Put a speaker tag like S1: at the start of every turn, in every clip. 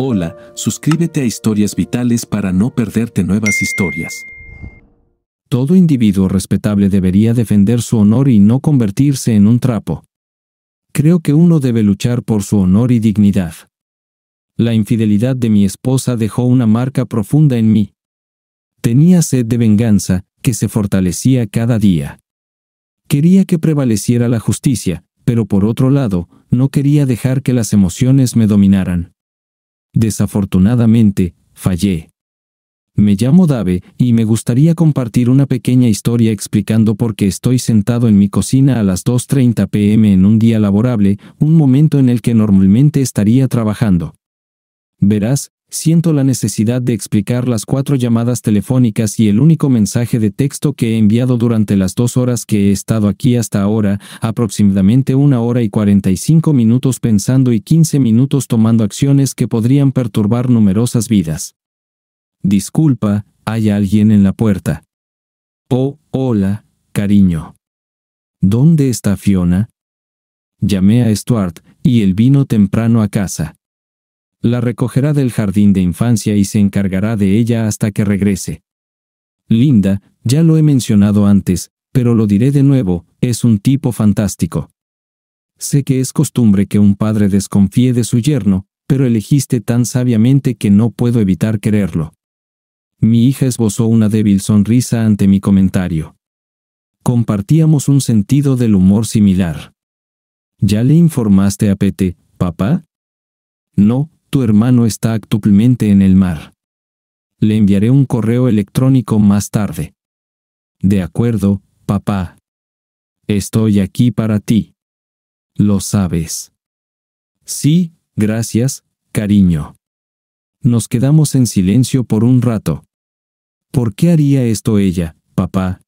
S1: Hola, suscríbete a Historias Vitales para no perderte nuevas historias. Todo individuo respetable debería defender su honor y no convertirse en un trapo. Creo que uno debe luchar por su honor y dignidad. La infidelidad de mi esposa dejó una marca profunda en mí. Tenía sed de venganza, que se fortalecía cada día. Quería que prevaleciera la justicia, pero por otro lado, no quería dejar que las emociones me dominaran. Desafortunadamente, fallé. Me llamo Dave y me gustaría compartir una pequeña historia explicando por qué estoy sentado en mi cocina a las 2.30 pm en un día laborable, un momento en el que normalmente estaría trabajando. Verás, siento la necesidad de explicar las cuatro llamadas telefónicas y el único mensaje de texto que he enviado durante las dos horas que he estado aquí hasta ahora, aproximadamente una hora y 45 minutos pensando y 15 minutos tomando acciones que podrían perturbar numerosas vidas. Disculpa, hay alguien en la puerta. Oh, hola, cariño. ¿Dónde está Fiona? Llamé a Stuart, y él vino temprano a casa. La recogerá del jardín de infancia y se encargará de ella hasta que regrese. Linda, ya lo he mencionado antes, pero lo diré de nuevo, es un tipo fantástico. Sé que es costumbre que un padre desconfíe de su yerno, pero elegiste tan sabiamente que no puedo evitar quererlo. Mi hija esbozó una débil sonrisa ante mi comentario. Compartíamos un sentido del humor similar. ¿Ya le informaste a Pete, papá? No, tu hermano está actualmente en el mar. Le enviaré un correo electrónico más tarde. De acuerdo, papá. Estoy aquí para ti. Lo sabes. Sí, gracias, cariño. Nos quedamos en silencio por un rato. ¿Por qué haría esto ella, papá?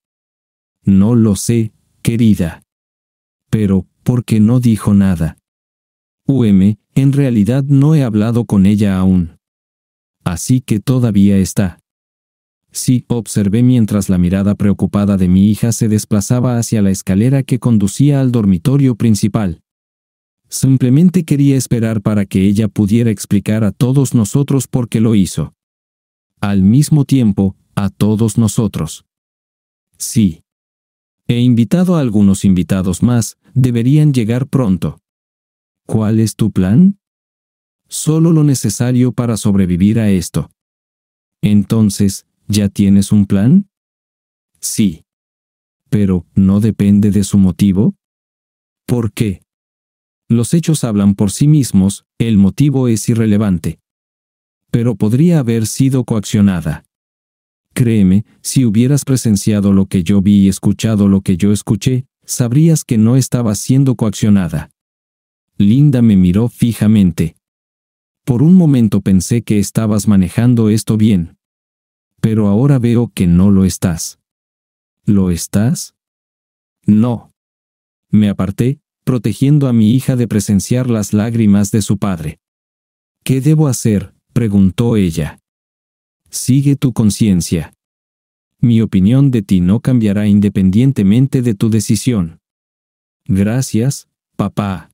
S1: No lo sé, querida. Pero, ¿por qué no dijo nada? UM, en realidad no he hablado con ella aún. Así que todavía está. Sí, observé mientras la mirada preocupada de mi hija se desplazaba hacia la escalera que conducía al dormitorio principal. Simplemente quería esperar para que ella pudiera explicar a todos nosotros por qué lo hizo. Al mismo tiempo, a todos nosotros. Sí. He invitado a algunos invitados más, deberían llegar pronto. ¿Cuál es tu plan? Solo lo necesario para sobrevivir a esto. Entonces, ¿ya tienes un plan? Sí. Pero, ¿no depende de su motivo? ¿Por qué? Los hechos hablan por sí mismos, el motivo es irrelevante. Pero podría haber sido coaccionada. Créeme, si hubieras presenciado lo que yo vi y escuchado lo que yo escuché, sabrías que no estaba siendo coaccionada. Linda me miró fijamente. Por un momento pensé que estabas manejando esto bien. Pero ahora veo que no lo estás. ¿Lo estás? No. Me aparté, protegiendo a mi hija de presenciar las lágrimas de su padre. ¿Qué debo hacer? preguntó ella. Sigue tu conciencia. Mi opinión de ti no cambiará independientemente de tu decisión. Gracias, papá.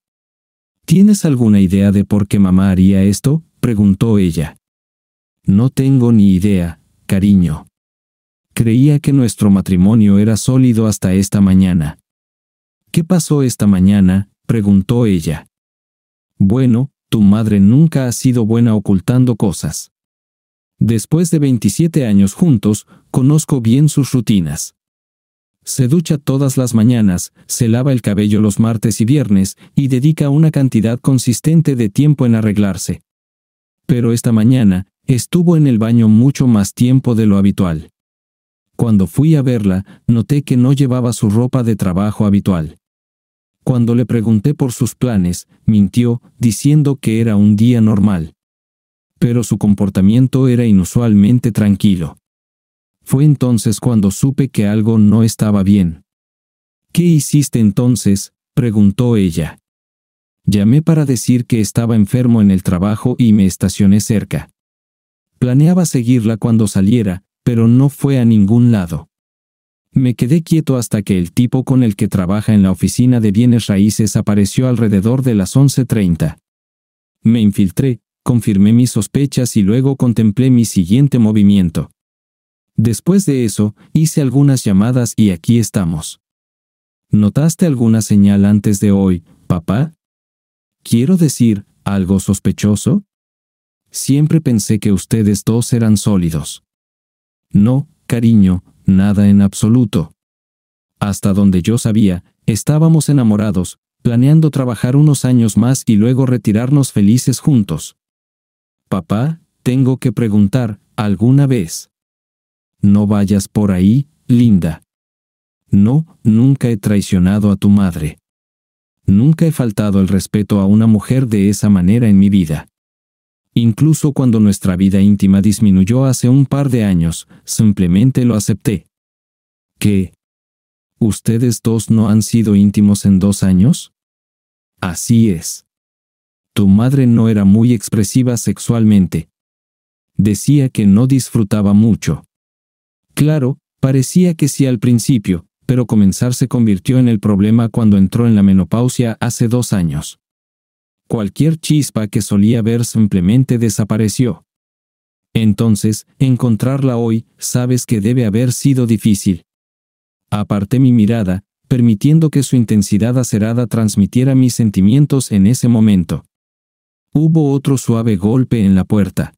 S1: ¿Tienes alguna idea de por qué mamá haría esto? preguntó ella. No tengo ni idea, cariño. Creía que nuestro matrimonio era sólido hasta esta mañana. ¿Qué pasó esta mañana? preguntó ella. Bueno, tu madre nunca ha sido buena ocultando cosas. Después de 27 años juntos, conozco bien sus rutinas. Se ducha todas las mañanas, se lava el cabello los martes y viernes, y dedica una cantidad consistente de tiempo en arreglarse. Pero esta mañana, estuvo en el baño mucho más tiempo de lo habitual. Cuando fui a verla, noté que no llevaba su ropa de trabajo habitual. Cuando le pregunté por sus planes, mintió, diciendo que era un día normal. Pero su comportamiento era inusualmente tranquilo. Fue entonces cuando supe que algo no estaba bien. ¿Qué hiciste entonces? preguntó ella. Llamé para decir que estaba enfermo en el trabajo y me estacioné cerca. Planeaba seguirla cuando saliera, pero no fue a ningún lado. Me quedé quieto hasta que el tipo con el que trabaja en la oficina de bienes raíces apareció alrededor de las 11.30. Me infiltré, confirmé mis sospechas y luego contemplé mi siguiente movimiento. Después de eso, hice algunas llamadas y aquí estamos. ¿Notaste alguna señal antes de hoy, papá? Quiero decir, ¿algo sospechoso? Siempre pensé que ustedes dos eran sólidos. No, cariño, nada en absoluto. Hasta donde yo sabía, estábamos enamorados, planeando trabajar unos años más y luego retirarnos felices juntos. Papá, tengo que preguntar, ¿alguna vez? No vayas por ahí, Linda. No, nunca he traicionado a tu madre. Nunca he faltado el respeto a una mujer de esa manera en mi vida. Incluso cuando nuestra vida íntima disminuyó hace un par de años, simplemente lo acepté. ¿Qué? ¿Ustedes dos no han sido íntimos en dos años? Así es. Tu madre no era muy expresiva sexualmente. Decía que no disfrutaba mucho. Claro, parecía que sí al principio, pero comenzar se convirtió en el problema cuando entró en la menopausia hace dos años. Cualquier chispa que solía ver simplemente desapareció. Entonces, encontrarla hoy, sabes que debe haber sido difícil. Aparté mi mirada, permitiendo que su intensidad acerada transmitiera mis sentimientos en ese momento. Hubo otro suave golpe en la puerta.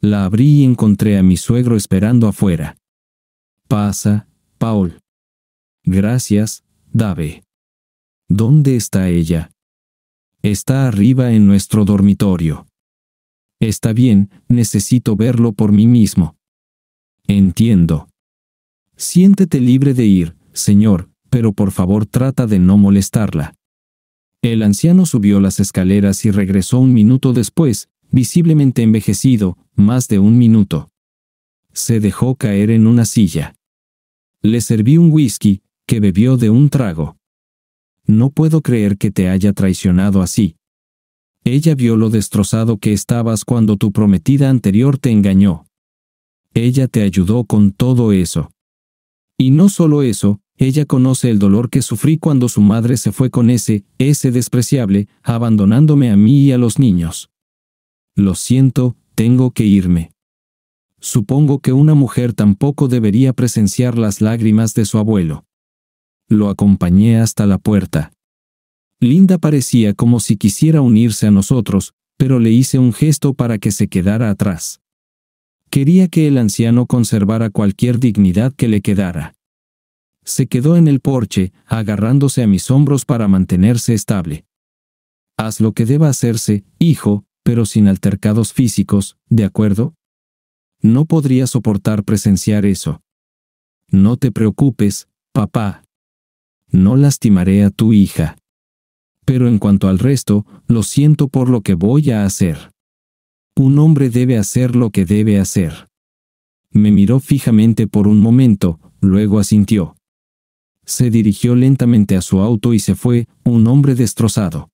S1: La abrí y encontré a mi suegro esperando afuera pasa, Paul. Gracias, Dave. ¿Dónde está ella? Está arriba en nuestro dormitorio. Está bien, necesito verlo por mí mismo. Entiendo. Siéntete libre de ir, señor, pero por favor trata de no molestarla. El anciano subió las escaleras y regresó un minuto después, visiblemente envejecido, más de un minuto se dejó caer en una silla. Le serví un whisky, que bebió de un trago. No puedo creer que te haya traicionado así. Ella vio lo destrozado que estabas cuando tu prometida anterior te engañó. Ella te ayudó con todo eso. Y no solo eso, ella conoce el dolor que sufrí cuando su madre se fue con ese, ese despreciable, abandonándome a mí y a los niños. Lo siento, tengo que irme. Supongo que una mujer tampoco debería presenciar las lágrimas de su abuelo. Lo acompañé hasta la puerta. Linda parecía como si quisiera unirse a nosotros, pero le hice un gesto para que se quedara atrás. Quería que el anciano conservara cualquier dignidad que le quedara. Se quedó en el porche, agarrándose a mis hombros para mantenerse estable. Haz lo que deba hacerse, hijo, pero sin altercados físicos, ¿de acuerdo? No podría soportar presenciar eso. No te preocupes, papá. No lastimaré a tu hija. Pero en cuanto al resto, lo siento por lo que voy a hacer. Un hombre debe hacer lo que debe hacer. Me miró fijamente por un momento, luego asintió. Se dirigió lentamente a su auto y se fue, un hombre destrozado.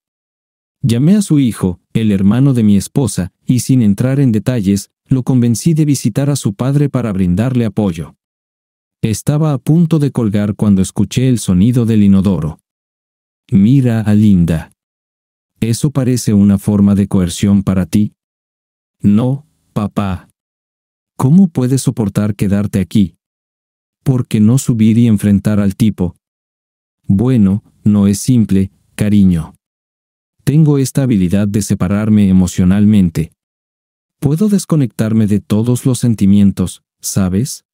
S1: Llamé a su hijo, el hermano de mi esposa, y sin entrar en detalles, lo convencí de visitar a su padre para brindarle apoyo. Estaba a punto de colgar cuando escuché el sonido del inodoro. Mira a Linda. ¿Eso parece una forma de coerción para ti? No, papá. ¿Cómo puedes soportar quedarte aquí? ¿Por qué no subir y enfrentar al tipo? Bueno, no es simple, cariño. Tengo esta habilidad de separarme emocionalmente. Puedo desconectarme de todos los sentimientos, ¿sabes?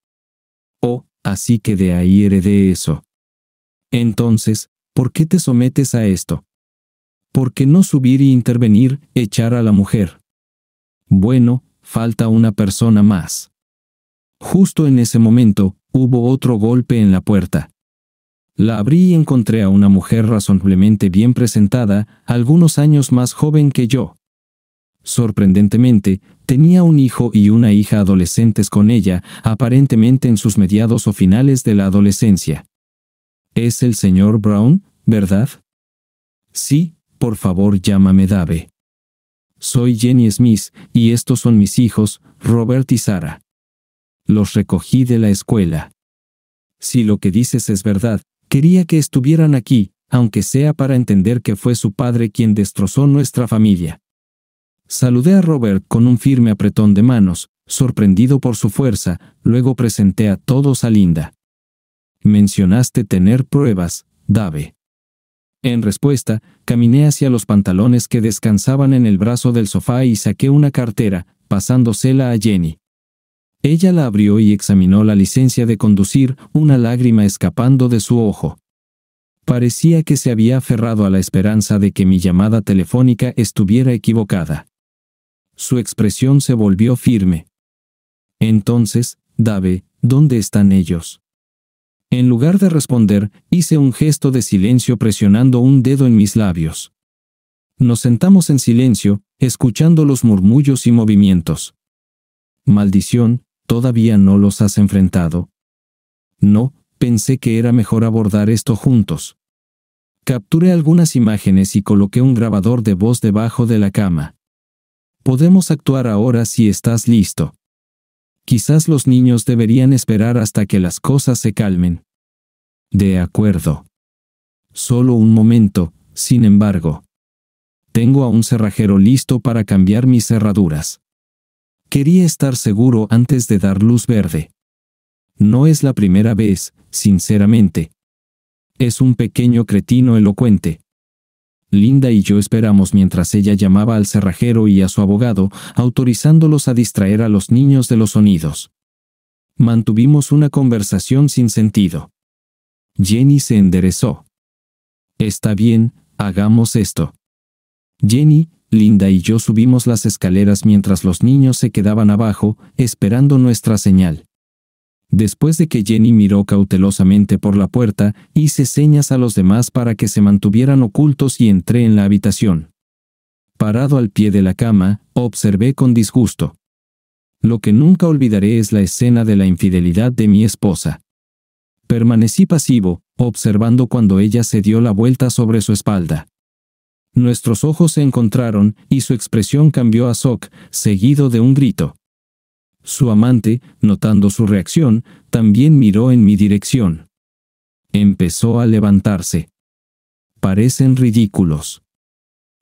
S1: Oh, así que de ahí heredé eso. Entonces, ¿por qué te sometes a esto? ¿Por qué no subir y intervenir, echar a la mujer? Bueno, falta una persona más. Justo en ese momento, hubo otro golpe en la puerta. La abrí y encontré a una mujer razonablemente bien presentada, algunos años más joven que yo. Sorprendentemente, tenía un hijo y una hija adolescentes con ella, aparentemente en sus mediados o finales de la adolescencia. ¿Es el señor Brown, verdad? Sí, por favor llámame Dave. Soy Jenny Smith, y estos son mis hijos, Robert y Sara. Los recogí de la escuela. Si lo que dices es verdad, quería que estuvieran aquí, aunque sea para entender que fue su padre quien destrozó nuestra familia. Saludé a Robert con un firme apretón de manos, sorprendido por su fuerza, luego presenté a todos a Linda. Mencionaste tener pruebas, Dave. En respuesta, caminé hacia los pantalones que descansaban en el brazo del sofá y saqué una cartera, pasándosela a Jenny. Ella la abrió y examinó la licencia de conducir, una lágrima escapando de su ojo. Parecía que se había aferrado a la esperanza de que mi llamada telefónica estuviera equivocada. Su expresión se volvió firme. Entonces, Dave, ¿dónde están ellos? En lugar de responder, hice un gesto de silencio presionando un dedo en mis labios. Nos sentamos en silencio, escuchando los murmullos y movimientos. Maldición, todavía no los has enfrentado. No, pensé que era mejor abordar esto juntos. Capturé algunas imágenes y coloqué un grabador de voz debajo de la cama. Podemos actuar ahora si estás listo. Quizás los niños deberían esperar hasta que las cosas se calmen. De acuerdo. Solo un momento, sin embargo. Tengo a un cerrajero listo para cambiar mis cerraduras. Quería estar seguro antes de dar luz verde. No es la primera vez, sinceramente. Es un pequeño cretino elocuente. Linda y yo esperamos mientras ella llamaba al cerrajero y a su abogado, autorizándolos a distraer a los niños de los sonidos. Mantuvimos una conversación sin sentido. Jenny se enderezó. Está bien, hagamos esto. Jenny, Linda y yo subimos las escaleras mientras los niños se quedaban abajo, esperando nuestra señal. Después de que Jenny miró cautelosamente por la puerta, hice señas a los demás para que se mantuvieran ocultos y entré en la habitación. Parado al pie de la cama, observé con disgusto. Lo que nunca olvidaré es la escena de la infidelidad de mi esposa. Permanecí pasivo, observando cuando ella se dio la vuelta sobre su espalda. Nuestros ojos se encontraron, y su expresión cambió a Sock, seguido de un grito. Su amante, notando su reacción, también miró en mi dirección. Empezó a levantarse. Parecen ridículos.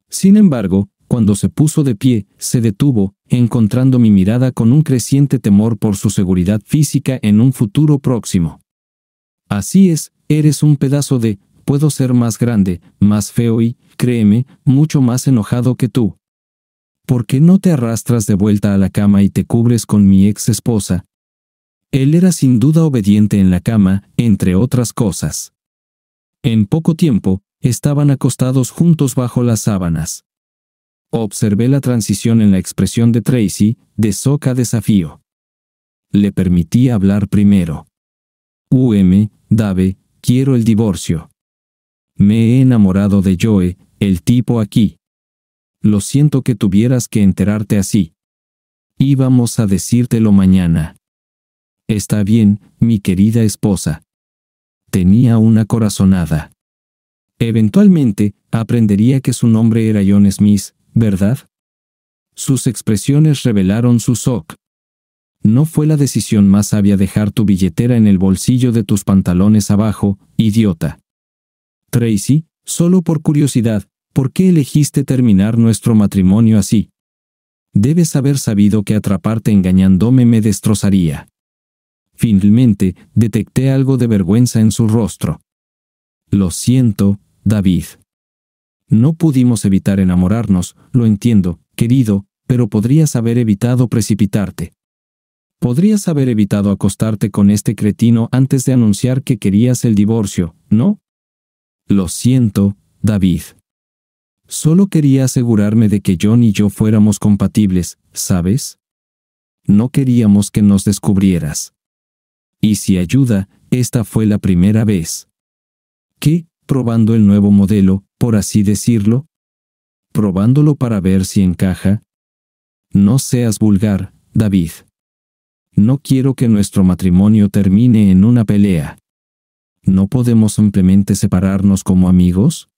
S1: Sin embargo, cuando se puso de pie, se detuvo, encontrando mi mirada con un creciente temor por su seguridad física en un futuro próximo. Así es, eres un pedazo de, puedo ser más grande, más feo y, créeme, mucho más enojado que tú. ¿por qué no te arrastras de vuelta a la cama y te cubres con mi ex esposa? Él era sin duda obediente en la cama, entre otras cosas. En poco tiempo, estaban acostados juntos bajo las sábanas. Observé la transición en la expresión de Tracy, de soca desafío. Le permití hablar primero. UM, Dave, quiero el divorcio. Me he enamorado de Joe, el tipo aquí. Lo siento que tuvieras que enterarte así. Íbamos a decírtelo mañana. Está bien, mi querida esposa. Tenía una corazonada. Eventualmente, aprendería que su nombre era John Smith, ¿verdad? Sus expresiones revelaron su shock. No fue la decisión más sabia dejar tu billetera en el bolsillo de tus pantalones abajo, idiota. Tracy, solo por curiosidad, ¿Por qué elegiste terminar nuestro matrimonio así? Debes haber sabido que atraparte engañándome me destrozaría. Finalmente, detecté algo de vergüenza en su rostro. Lo siento, David. No pudimos evitar enamorarnos, lo entiendo, querido, pero podrías haber evitado precipitarte. Podrías haber evitado acostarte con este cretino antes de anunciar que querías el divorcio, ¿no? Lo siento, David. Solo quería asegurarme de que John y yo fuéramos compatibles, ¿sabes? No queríamos que nos descubrieras. Y si ayuda, esta fue la primera vez. ¿Qué? Probando el nuevo modelo, por así decirlo. Probándolo para ver si encaja. No seas vulgar, David. No quiero que nuestro matrimonio termine en una pelea. ¿No podemos simplemente separarnos como amigos?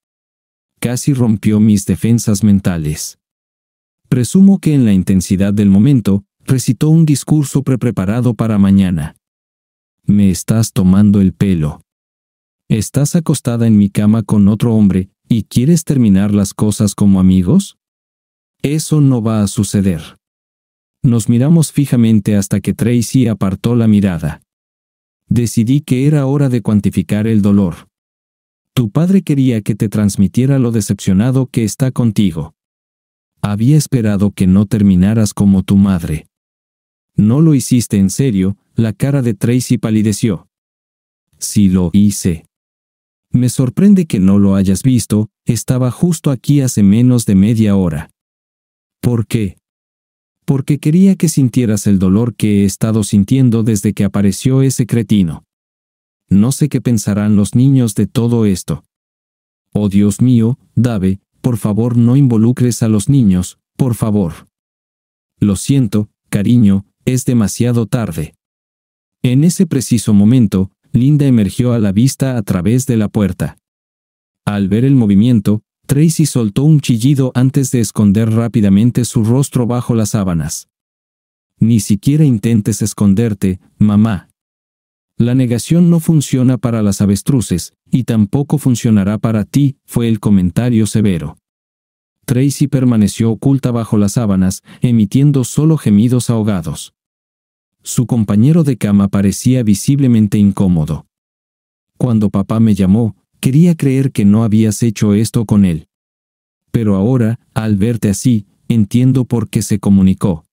S1: casi rompió mis defensas mentales. Presumo que en la intensidad del momento, recitó un discurso prepreparado para mañana. Me estás tomando el pelo. Estás acostada en mi cama con otro hombre, y quieres terminar las cosas como amigos? Eso no va a suceder. Nos miramos fijamente hasta que Tracy apartó la mirada. Decidí que era hora de cuantificar el dolor, tu padre quería que te transmitiera lo decepcionado que está contigo. Había esperado que no terminaras como tu madre. No lo hiciste en serio, la cara de Tracy palideció. Sí lo hice. Me sorprende que no lo hayas visto, estaba justo aquí hace menos de media hora. ¿Por qué? Porque quería que sintieras el dolor que he estado sintiendo desde que apareció ese cretino no sé qué pensarán los niños de todo esto. Oh Dios mío, Dave, por favor no involucres a los niños, por favor. Lo siento, cariño, es demasiado tarde. En ese preciso momento, Linda emergió a la vista a través de la puerta. Al ver el movimiento, Tracy soltó un chillido antes de esconder rápidamente su rostro bajo las sábanas. Ni siquiera intentes esconderte, mamá, la negación no funciona para las avestruces, y tampoco funcionará para ti, fue el comentario severo. Tracy permaneció oculta bajo las sábanas, emitiendo solo gemidos ahogados. Su compañero de cama parecía visiblemente incómodo. Cuando papá me llamó, quería creer que no habías hecho esto con él. Pero ahora, al verte así, entiendo por qué se comunicó.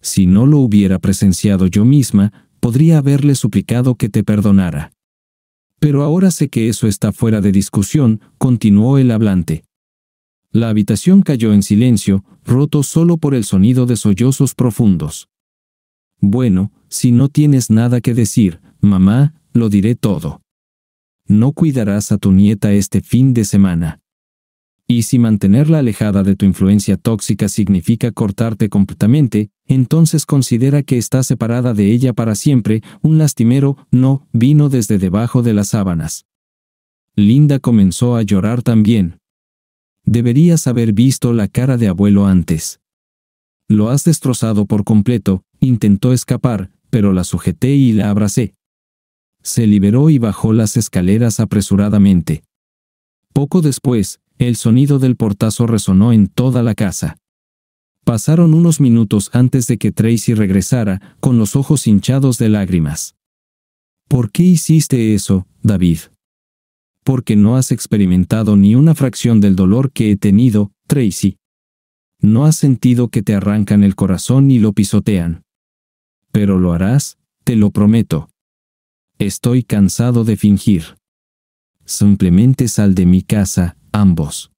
S1: Si no lo hubiera presenciado yo misma, podría haberle suplicado que te perdonara. Pero ahora sé que eso está fuera de discusión, continuó el hablante. La habitación cayó en silencio, roto solo por el sonido de sollozos profundos. Bueno, si no tienes nada que decir, mamá, lo diré todo. No cuidarás a tu nieta este fin de semana. Y si mantenerla alejada de tu influencia tóxica significa cortarte completamente, entonces considera que está separada de ella para siempre, un lastimero, no, vino desde debajo de las sábanas. Linda comenzó a llorar también. Deberías haber visto la cara de abuelo antes. Lo has destrozado por completo, intentó escapar, pero la sujeté y la abracé. Se liberó y bajó las escaleras apresuradamente. Poco después, el sonido del portazo resonó en toda la casa. Pasaron unos minutos antes de que Tracy regresara, con los ojos hinchados de lágrimas. ¿Por qué hiciste eso, David? Porque no has experimentado ni una fracción del dolor que he tenido, Tracy. No has sentido que te arrancan el corazón y lo pisotean. Pero lo harás, te lo prometo. Estoy cansado de fingir. Simplemente sal de mi casa, ambos.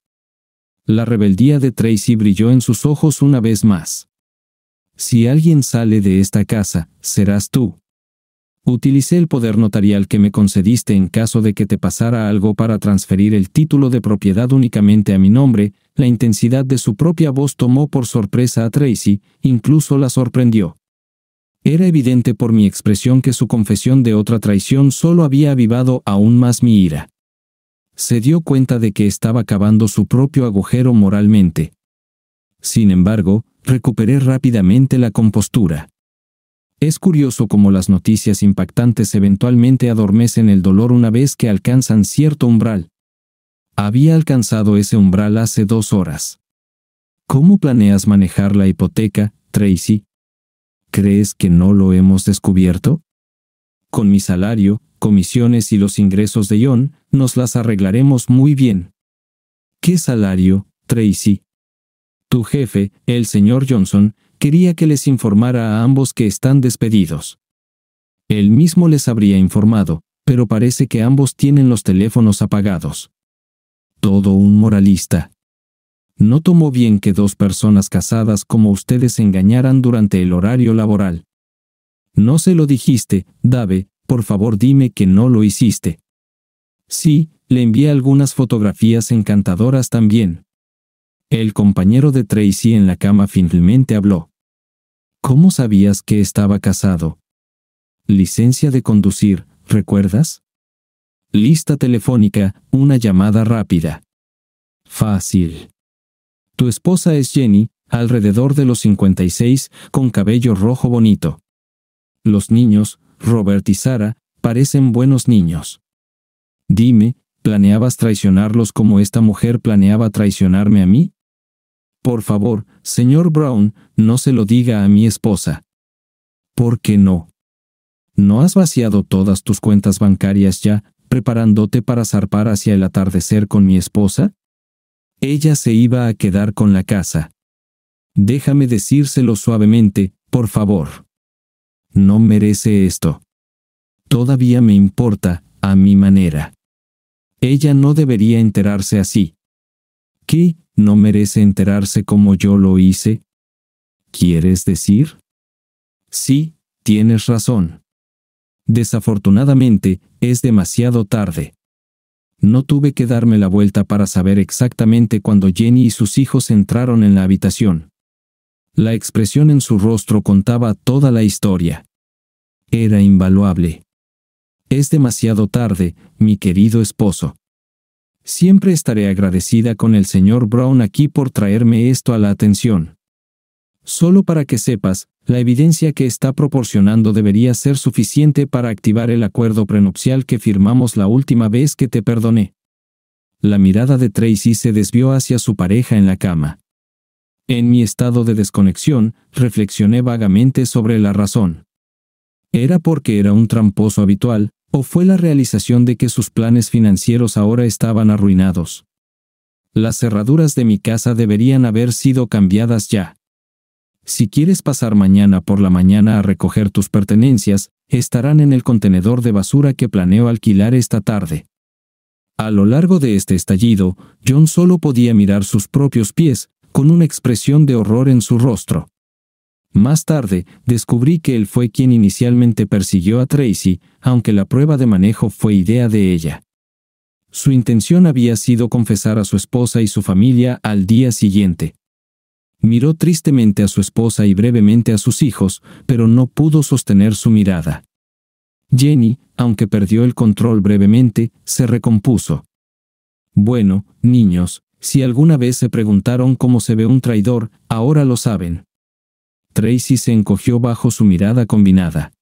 S1: La rebeldía de Tracy brilló en sus ojos una vez más. Si alguien sale de esta casa, serás tú. Utilicé el poder notarial que me concediste en caso de que te pasara algo para transferir el título de propiedad únicamente a mi nombre, la intensidad de su propia voz tomó por sorpresa a Tracy, incluso la sorprendió. Era evidente por mi expresión que su confesión de otra traición solo había avivado aún más mi ira se dio cuenta de que estaba cavando su propio agujero moralmente. Sin embargo, recuperé rápidamente la compostura. Es curioso cómo las noticias impactantes eventualmente adormecen el dolor una vez que alcanzan cierto umbral. Había alcanzado ese umbral hace dos horas. ¿Cómo planeas manejar la hipoteca, Tracy? ¿Crees que no lo hemos descubierto? Con mi salario, comisiones y los ingresos de John, nos las arreglaremos muy bien. ¿Qué salario, Tracy? Tu jefe, el señor Johnson, quería que les informara a ambos que están despedidos. Él mismo les habría informado, pero parece que ambos tienen los teléfonos apagados. Todo un moralista. No tomó bien que dos personas casadas como ustedes engañaran durante el horario laboral. No se lo dijiste, Dave, por favor dime que no lo hiciste. Sí, le envié algunas fotografías encantadoras también. El compañero de Tracy en la cama finalmente habló. ¿Cómo sabías que estaba casado? Licencia de conducir, ¿recuerdas? Lista telefónica, una llamada rápida. Fácil. Tu esposa es Jenny, alrededor de los 56, con cabello rojo bonito. Los niños, Robert y Sara, parecen buenos niños. Dime, ¿planeabas traicionarlos como esta mujer planeaba traicionarme a mí? Por favor, señor Brown, no se lo diga a mi esposa. ¿Por qué no? ¿No has vaciado todas tus cuentas bancarias ya, preparándote para zarpar hacia el atardecer con mi esposa? Ella se iba a quedar con la casa. Déjame decírselo suavemente, por favor no merece esto. Todavía me importa, a mi manera. Ella no debería enterarse así. ¿Qué? ¿No merece enterarse como yo lo hice? ¿Quieres decir? Sí, tienes razón. Desafortunadamente, es demasiado tarde. No tuve que darme la vuelta para saber exactamente cuando Jenny y sus hijos entraron en la habitación. La expresión en su rostro contaba toda la historia. Era invaluable. Es demasiado tarde, mi querido esposo. Siempre estaré agradecida con el señor Brown aquí por traerme esto a la atención. Solo para que sepas, la evidencia que está proporcionando debería ser suficiente para activar el acuerdo prenupcial que firmamos la última vez que te perdoné. La mirada de Tracy se desvió hacia su pareja en la cama. En mi estado de desconexión, reflexioné vagamente sobre la razón. ¿Era porque era un tramposo habitual, o fue la realización de que sus planes financieros ahora estaban arruinados? Las cerraduras de mi casa deberían haber sido cambiadas ya. Si quieres pasar mañana por la mañana a recoger tus pertenencias, estarán en el contenedor de basura que planeo alquilar esta tarde. A lo largo de este estallido, John solo podía mirar sus propios pies, con una expresión de horror en su rostro. Más tarde, descubrí que él fue quien inicialmente persiguió a Tracy, aunque la prueba de manejo fue idea de ella. Su intención había sido confesar a su esposa y su familia al día siguiente. Miró tristemente a su esposa y brevemente a sus hijos, pero no pudo sostener su mirada. Jenny, aunque perdió el control brevemente, se recompuso. Bueno, niños, si alguna vez se preguntaron cómo se ve un traidor, ahora lo saben. Tracy se encogió bajo su mirada combinada.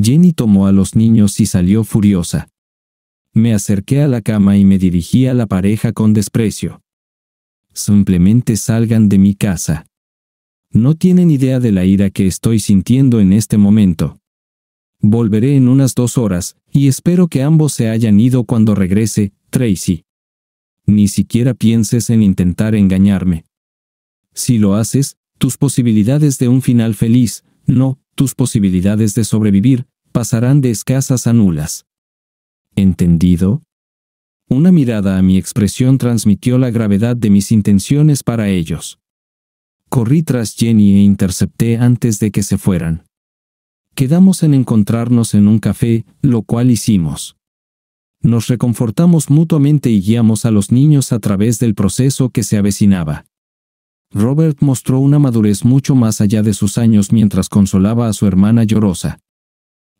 S1: Jenny tomó a los niños y salió furiosa. Me acerqué a la cama y me dirigí a la pareja con desprecio. Simplemente salgan de mi casa. No tienen idea de la ira que estoy sintiendo en este momento. Volveré en unas dos horas, y espero que ambos se hayan ido cuando regrese, Tracy ni siquiera pienses en intentar engañarme. Si lo haces, tus posibilidades de un final feliz, no, tus posibilidades de sobrevivir, pasarán de escasas a nulas. ¿Entendido? Una mirada a mi expresión transmitió la gravedad de mis intenciones para ellos. Corrí tras Jenny e intercepté antes de que se fueran. Quedamos en encontrarnos en un café, lo cual hicimos nos reconfortamos mutuamente y guiamos a los niños a través del proceso que se avecinaba. Robert mostró una madurez mucho más allá de sus años mientras consolaba a su hermana llorosa.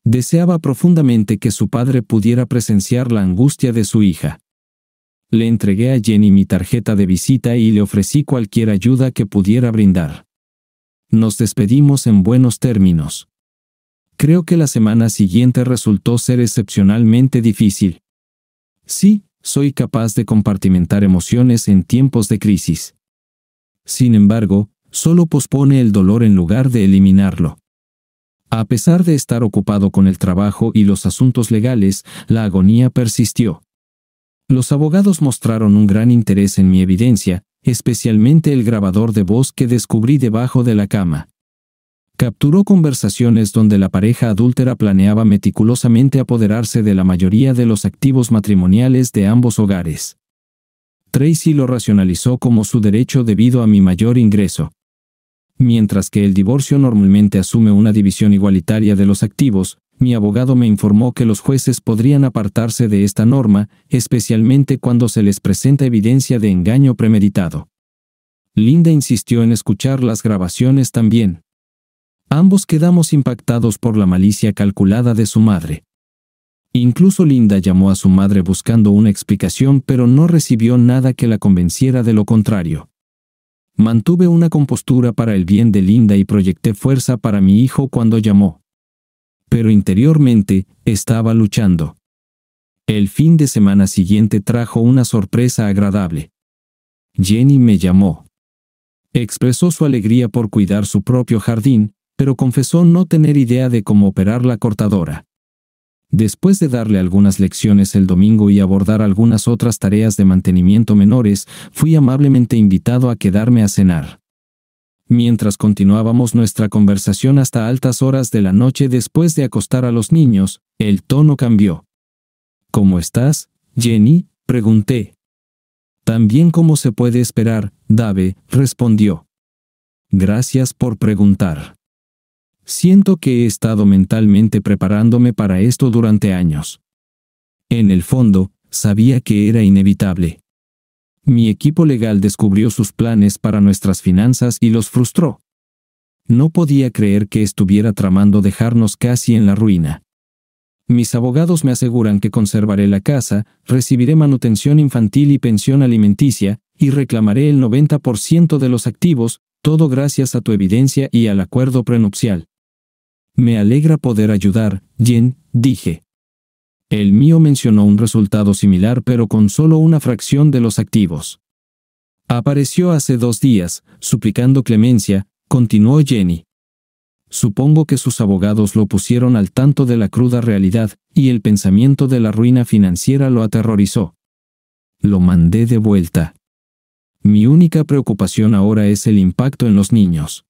S1: Deseaba profundamente que su padre pudiera presenciar la angustia de su hija. Le entregué a Jenny mi tarjeta de visita y le ofrecí cualquier ayuda que pudiera brindar. Nos despedimos en buenos términos. Creo que la semana siguiente resultó ser excepcionalmente difícil. Sí, soy capaz de compartimentar emociones en tiempos de crisis. Sin embargo, solo pospone el dolor en lugar de eliminarlo. A pesar de estar ocupado con el trabajo y los asuntos legales, la agonía persistió. Los abogados mostraron un gran interés en mi evidencia, especialmente el grabador de voz que descubrí debajo de la cama capturó conversaciones donde la pareja adúltera planeaba meticulosamente apoderarse de la mayoría de los activos matrimoniales de ambos hogares. Tracy lo racionalizó como su derecho debido a mi mayor ingreso. Mientras que el divorcio normalmente asume una división igualitaria de los activos, mi abogado me informó que los jueces podrían apartarse de esta norma, especialmente cuando se les presenta evidencia de engaño premeditado. Linda insistió en escuchar las grabaciones también. Ambos quedamos impactados por la malicia calculada de su madre. Incluso Linda llamó a su madre buscando una explicación, pero no recibió nada que la convenciera de lo contrario. Mantuve una compostura para el bien de Linda y proyecté fuerza para mi hijo cuando llamó. Pero interiormente, estaba luchando. El fin de semana siguiente trajo una sorpresa agradable. Jenny me llamó. Expresó su alegría por cuidar su propio jardín, pero confesó no tener idea de cómo operar la cortadora. Después de darle algunas lecciones el domingo y abordar algunas otras tareas de mantenimiento menores, fui amablemente invitado a quedarme a cenar. Mientras continuábamos nuestra conversación hasta altas horas de la noche después de acostar a los niños, el tono cambió. ¿Cómo estás, Jenny? pregunté. También como se puede esperar, Dave respondió. Gracias por preguntar. Siento que he estado mentalmente preparándome para esto durante años. En el fondo, sabía que era inevitable. Mi equipo legal descubrió sus planes para nuestras finanzas y los frustró. No podía creer que estuviera tramando dejarnos casi en la ruina. Mis abogados me aseguran que conservaré la casa, recibiré manutención infantil y pensión alimenticia, y reclamaré el 90% de los activos, todo gracias a tu evidencia y al acuerdo prenupcial. Me alegra poder ayudar, Jen, dije. El mío mencionó un resultado similar pero con solo una fracción de los activos. Apareció hace dos días, suplicando clemencia, continuó Jenny. Supongo que sus abogados lo pusieron al tanto de la cruda realidad, y el pensamiento de la ruina financiera lo aterrorizó. Lo mandé de vuelta. Mi única preocupación ahora es el impacto en los niños.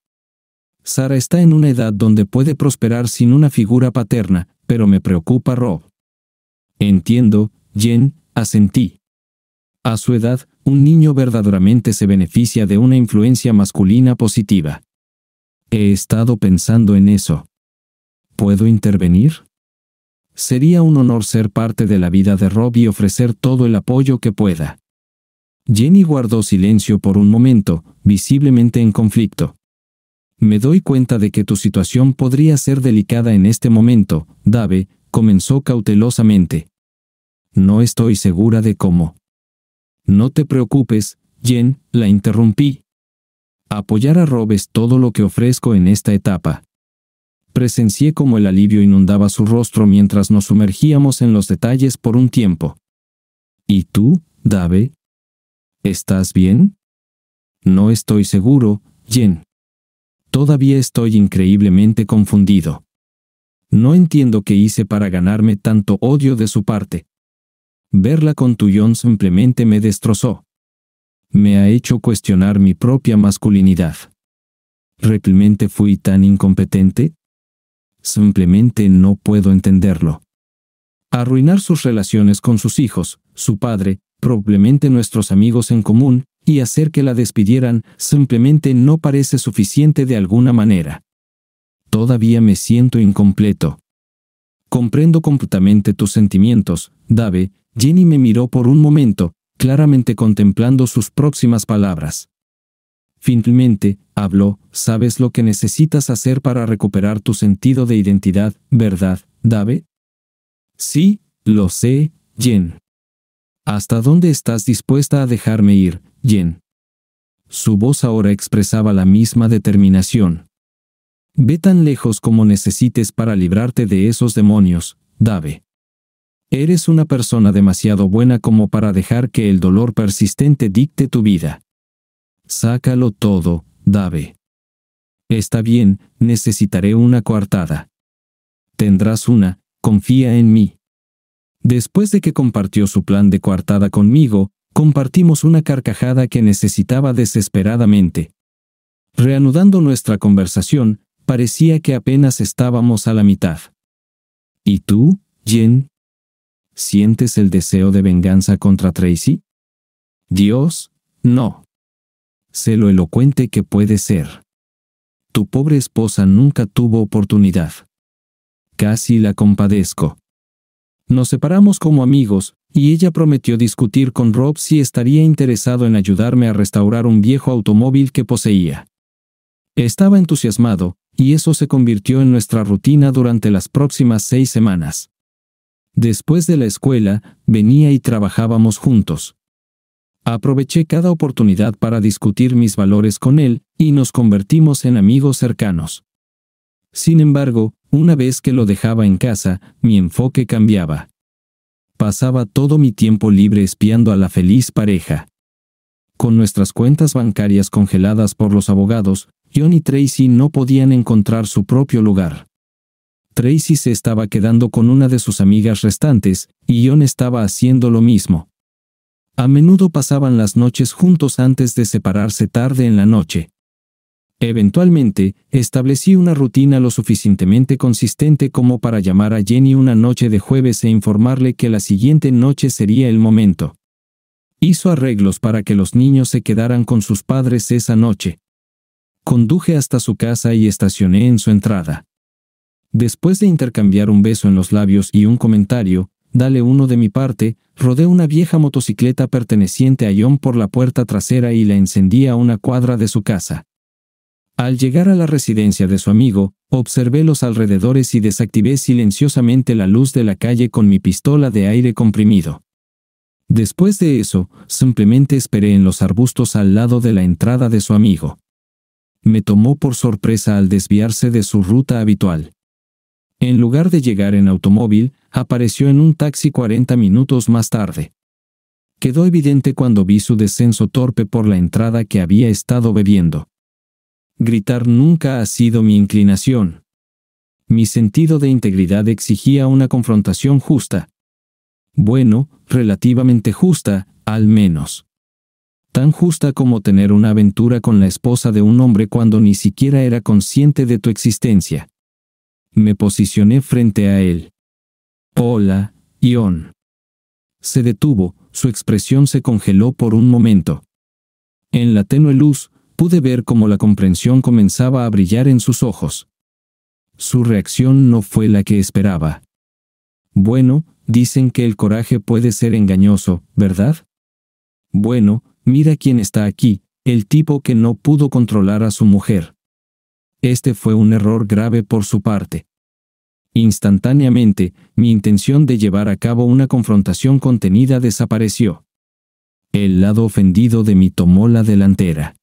S1: Sara está en una edad donde puede prosperar sin una figura paterna, pero me preocupa Rob. Entiendo, Jen, asentí. A su edad, un niño verdaderamente se beneficia de una influencia masculina positiva. He estado pensando en eso. ¿Puedo intervenir? Sería un honor ser parte de la vida de Rob y ofrecer todo el apoyo que pueda. Jenny guardó silencio por un momento, visiblemente en conflicto. Me doy cuenta de que tu situación podría ser delicada en este momento, Dave, comenzó cautelosamente. No estoy segura de cómo. No te preocupes, Jen, la interrumpí. Apoyar a Rob es todo lo que ofrezco en esta etapa. Presencié cómo el alivio inundaba su rostro mientras nos sumergíamos en los detalles por un tiempo. ¿Y tú, Dave? ¿Estás bien? No estoy seguro, Jen. Todavía estoy increíblemente confundido. No entiendo qué hice para ganarme tanto odio de su parte. Verla con Tullón simplemente me destrozó. Me ha hecho cuestionar mi propia masculinidad. ¿Realmente fui tan incompetente? Simplemente no puedo entenderlo. Arruinar sus relaciones con sus hijos, su padre, probablemente nuestros amigos en común, y hacer que la despidieran simplemente no parece suficiente de alguna manera. Todavía me siento incompleto. Comprendo completamente tus sentimientos, Dave. Jenny me miró por un momento, claramente contemplando sus próximas palabras. Finalmente, habló, ¿sabes lo que necesitas hacer para recuperar tu sentido de identidad, verdad, Dave? Sí, lo sé, Jen. ¿Hasta dónde estás dispuesta a dejarme ir, Jen? Su voz ahora expresaba la misma determinación. Ve tan lejos como necesites para librarte de esos demonios, Dave. Eres una persona demasiado buena como para dejar que el dolor persistente dicte tu vida. Sácalo todo, Dave. Está bien, necesitaré una coartada. Tendrás una, confía en mí. Después de que compartió su plan de coartada conmigo, compartimos una carcajada que necesitaba desesperadamente. Reanudando nuestra conversación, parecía que apenas estábamos a la mitad. ¿Y tú, Jen? ¿Sientes el deseo de venganza contra Tracy? Dios, no. Sé lo elocuente que puede ser. Tu pobre esposa nunca tuvo oportunidad. Casi la compadezco. Nos separamos como amigos, y ella prometió discutir con Rob si estaría interesado en ayudarme a restaurar un viejo automóvil que poseía. Estaba entusiasmado, y eso se convirtió en nuestra rutina durante las próximas seis semanas. Después de la escuela, venía y trabajábamos juntos. Aproveché cada oportunidad para discutir mis valores con él, y nos convertimos en amigos cercanos. Sin embargo, una vez que lo dejaba en casa, mi enfoque cambiaba. Pasaba todo mi tiempo libre espiando a la feliz pareja. Con nuestras cuentas bancarias congeladas por los abogados, John y Tracy no podían encontrar su propio lugar. Tracy se estaba quedando con una de sus amigas restantes, y John estaba haciendo lo mismo. A menudo pasaban las noches juntos antes de separarse tarde en la noche. Eventualmente, establecí una rutina lo suficientemente consistente como para llamar a Jenny una noche de jueves e informarle que la siguiente noche sería el momento. Hizo arreglos para que los niños se quedaran con sus padres esa noche. Conduje hasta su casa y estacioné en su entrada. Después de intercambiar un beso en los labios y un comentario, dale uno de mi parte, rodé una vieja motocicleta perteneciente a John por la puerta trasera y la encendí a una cuadra de su casa. Al llegar a la residencia de su amigo, observé los alrededores y desactivé silenciosamente la luz de la calle con mi pistola de aire comprimido. Después de eso, simplemente esperé en los arbustos al lado de la entrada de su amigo. Me tomó por sorpresa al desviarse de su ruta habitual. En lugar de llegar en automóvil, apareció en un taxi 40 minutos más tarde. Quedó evidente cuando vi su descenso torpe por la entrada que había estado bebiendo. Gritar nunca ha sido mi inclinación. Mi sentido de integridad exigía una confrontación justa. Bueno, relativamente justa, al menos. Tan justa como tener una aventura con la esposa de un hombre cuando ni siquiera era consciente de tu existencia. Me posicioné frente a él. Hola, Ion. Se detuvo, su expresión se congeló por un momento. En la tenue luz, pude ver cómo la comprensión comenzaba a brillar en sus ojos. Su reacción no fue la que esperaba. Bueno, dicen que el coraje puede ser engañoso, ¿verdad? Bueno, mira quién está aquí, el tipo que no pudo controlar a su mujer. Este fue un error grave por su parte. Instantáneamente, mi intención de llevar a cabo una confrontación contenida desapareció. El lado ofendido de mí tomó la delantera.